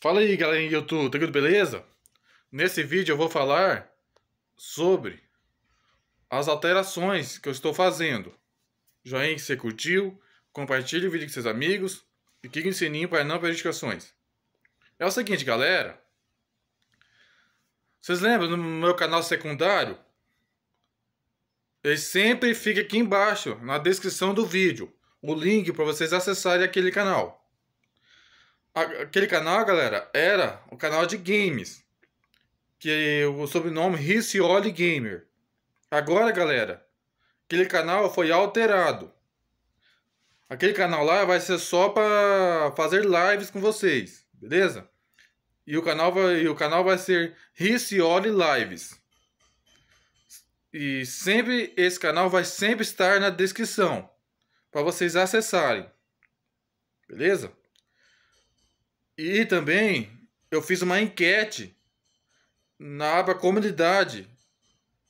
Fala aí, galera do YouTube, tá tudo beleza? Nesse vídeo eu vou falar sobre as alterações que eu estou fazendo. Joinha que você curtiu, compartilhe o vídeo com seus amigos e clique no sininho para não perder notificações. É o seguinte, galera. Vocês lembram no meu canal secundário? Ele sempre fica aqui embaixo, na descrição do vídeo, o link para vocês acessarem aquele canal aquele canal, galera, era o canal de games. Que o sobrenome Riccioli Gamer. Agora, galera, aquele canal foi alterado. Aquele canal lá vai ser só para fazer lives com vocês, beleza? E o canal vai, e o canal vai ser Riccioli Lives. E sempre esse canal vai sempre estar na descrição para vocês acessarem. Beleza? E também eu fiz uma enquete na aba comunidade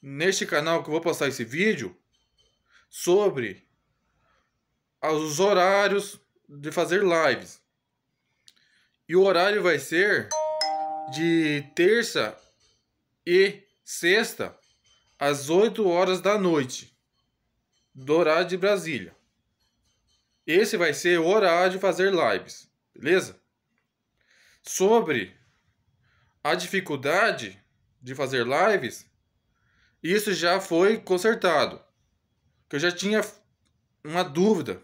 neste canal que eu vou passar esse vídeo sobre os horários de fazer lives. E o horário vai ser de terça e sexta às 8 horas da noite do horário de Brasília. Esse vai ser o horário de fazer lives, beleza? sobre a dificuldade de fazer lives, isso já foi consertado. Que eu já tinha uma dúvida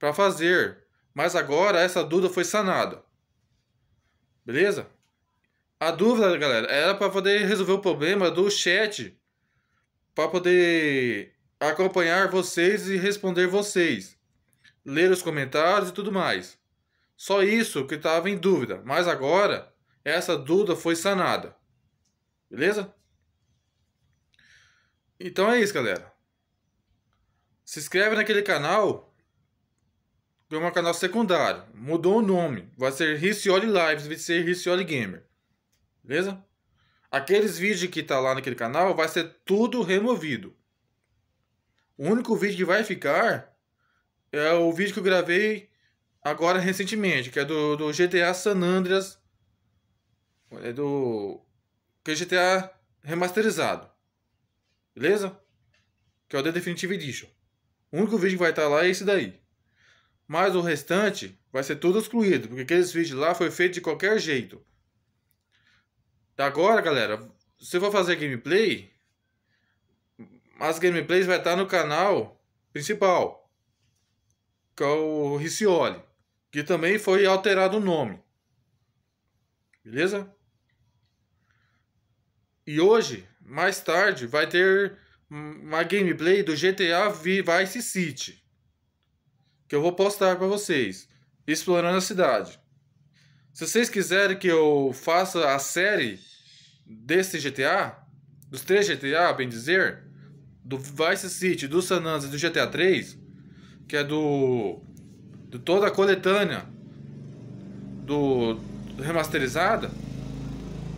para fazer, mas agora essa dúvida foi sanada. Beleza? A dúvida, galera, era para poder resolver o problema do chat, para poder acompanhar vocês e responder vocês, ler os comentários e tudo mais. Só isso que estava em dúvida, mas agora essa dúvida foi sanada. Beleza? Então é isso, galera. Se inscreve naquele canal, é um canal secundário. Mudou o nome, vai ser Ricioli Lives, vai ser Ricioli Gamer. Beleza? Aqueles vídeos que tá lá naquele canal vai ser tudo removido. O único vídeo que vai ficar é o vídeo que eu gravei agora recentemente, que é do, do GTA San Andreas. É do. Que é GTA remasterizado. Beleza? Que é o The Definitive Edition. O único vídeo que vai estar tá lá é esse daí. Mas o restante vai ser tudo excluído, porque aqueles vídeos lá foi feito de qualquer jeito. Agora, galera, se for fazer gameplay, as gameplays vai estar tá no canal principal, que é o Riccioli que também foi alterado o nome. Beleza? E hoje, mais tarde, vai ter uma gameplay do GTA Vice City. Que eu vou postar para vocês. Explorando a cidade. Se vocês quiserem que eu faça a série desse GTA, dos três GTA, bem dizer, do Vice City, do San Andreas e do GTA 3, que é do de toda a coletânea do, do remasterizada,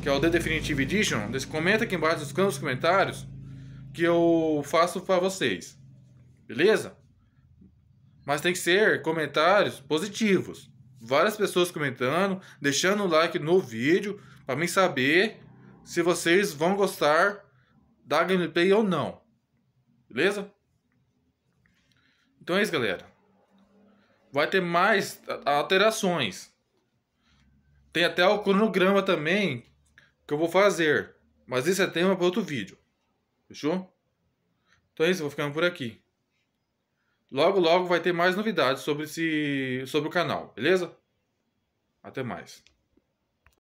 que é o The Definitive Edition, comenta aqui embaixo nos campos comentários que eu faço para vocês. Beleza? Mas tem que ser comentários positivos. Várias pessoas comentando, deixando o like no vídeo para mim saber se vocês vão gostar da gameplay ou não. Beleza? Então é isso, galera vai ter mais alterações. Tem até o cronograma também que eu vou fazer. Mas isso é tema para outro vídeo. Fechou? Então é isso, vou ficando por aqui. Logo, logo vai ter mais novidades sobre, esse, sobre o canal, beleza? Até mais.